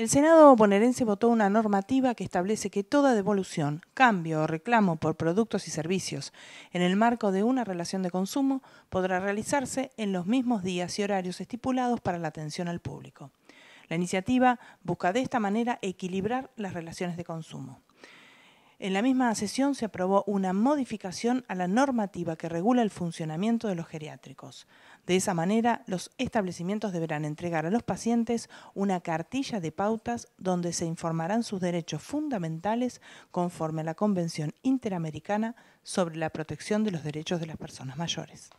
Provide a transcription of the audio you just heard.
El Senado bonaerense votó una normativa que establece que toda devolución, cambio o reclamo por productos y servicios en el marco de una relación de consumo podrá realizarse en los mismos días y horarios estipulados para la atención al público. La iniciativa busca de esta manera equilibrar las relaciones de consumo. En la misma sesión se aprobó una modificación a la normativa que regula el funcionamiento de los geriátricos. De esa manera, los establecimientos deberán entregar a los pacientes una cartilla de pautas donde se informarán sus derechos fundamentales conforme a la Convención Interamericana sobre la protección de los derechos de las personas mayores.